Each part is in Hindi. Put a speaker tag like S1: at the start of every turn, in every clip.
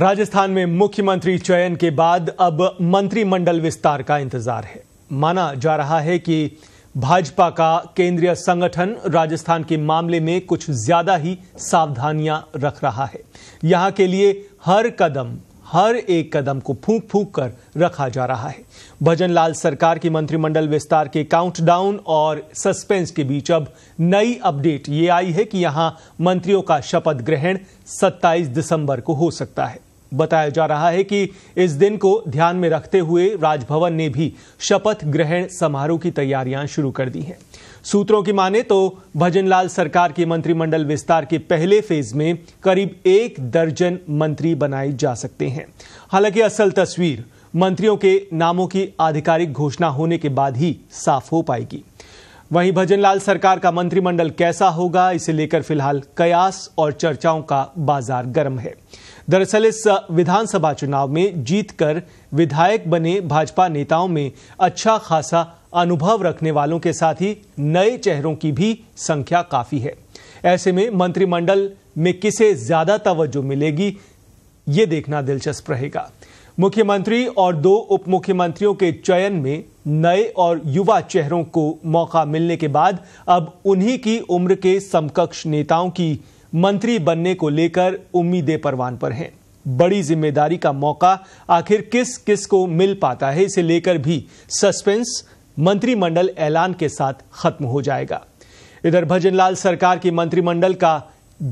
S1: राजस्थान में मुख्यमंत्री चयन के बाद अब मंत्रिमंडल विस्तार का इंतजार है माना जा रहा है कि भाजपा का केंद्रीय संगठन राजस्थान के मामले में कुछ ज्यादा ही सावधानियां रख रहा है यहां के लिए हर कदम हर एक कदम को फूंक फूंक कर रखा जा रहा है भजनलाल सरकार की मंत्रिमंडल विस्तार के काउंटडाउन और सस्पेंस के बीच अब नई अपडेट ये आई है कि यहां मंत्रियों का शपथ ग्रहण 27 दिसंबर को हो सकता है बताया जा रहा है कि इस दिन को ध्यान में रखते हुए राजभवन ने भी शपथ ग्रहण समारोह की तैयारियां शुरू कर दी हैं सूत्रों की माने तो भजनलाल सरकार के मंत्रिमंडल विस्तार के पहले फेज में करीब एक दर्जन मंत्री बनाए जा सकते हैं हालांकि असल तस्वीर मंत्रियों के नामों की आधिकारिक घोषणा होने के बाद ही साफ हो पाएगी वहीं भजनलाल सरकार का मंत्रिमंडल कैसा होगा इसे लेकर फिलहाल कयास और चर्चाओं का बाजार गर्म है दरअसल इस विधानसभा चुनाव में जीतकर विधायक बने भाजपा नेताओं में अच्छा खासा अनुभव रखने वालों के साथ ही नए चेहरों की भी संख्या काफी है ऐसे में मंत्रिमंडल में किसे ज्यादा तवज्जो मिलेगी ये देखना दिलचस्प रहेगा मुख्यमंत्री और दो उप मुख्यमंत्रियों के चयन में नए और युवा चेहरों को मौका मिलने के बाद अब उन्हीं की उम्र के समकक्ष नेताओं की मंत्री बनने को लेकर उम्मीदें परवान पर हैं बड़ी जिम्मेदारी का मौका आखिर किस किस को मिल पाता है इसे लेकर भी सस्पेंस मंत्रिमंडल ऐलान के साथ खत्म हो जाएगा इधर भजनलाल सरकार की मंत्रिमंडल का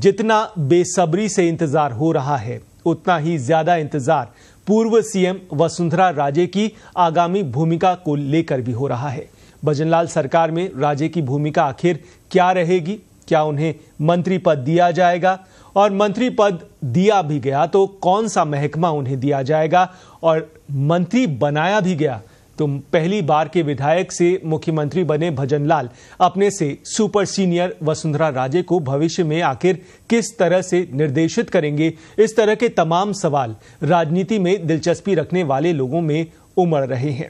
S1: जितना बेसब्री से इंतजार हो रहा है उतना ही ज्यादा इंतजार पूर्व सीएम वसुंधरा राजे की आगामी भूमिका को लेकर भी हो रहा है भजनलाल सरकार में राजे की भूमिका आखिर क्या रहेगी क्या उन्हें मंत्री पद दिया जाएगा और मंत्री पद दिया भी गया तो कौन सा महकमा उन्हें दिया जाएगा और मंत्री बनाया भी गया तो पहली बार के विधायक से मुख्यमंत्री बने भजनलाल अपने से सुपर सीनियर वसुंधरा राजे को भविष्य में आखिर किस तरह से निर्देशित करेंगे इस तरह के तमाम सवाल राजनीति में दिलचस्पी रखने वाले लोगों में उमड़ रहे हैं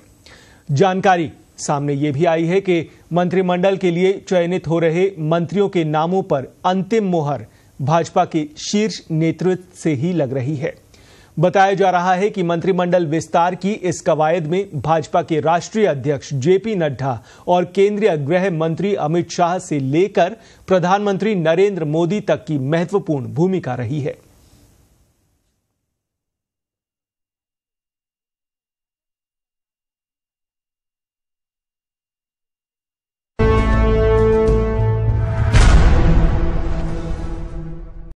S1: जानकारी सामने ये भी आई है कि मंत्रिमंडल के लिए चयनित हो रहे मंत्रियों के नामों पर अंतिम मोहर भाजपा के शीर्ष नेतृत्व से ही लग रही है बताया जा रहा है कि मंत्रिमंडल विस्तार की इस कवायद में भाजपा के राष्ट्रीय अध्यक्ष जेपी नड्डा और केंद्रीय गृह मंत्री अमित शाह से लेकर प्रधानमंत्री नरेंद्र मोदी तक की महत्वपूर्ण भूमिका रही है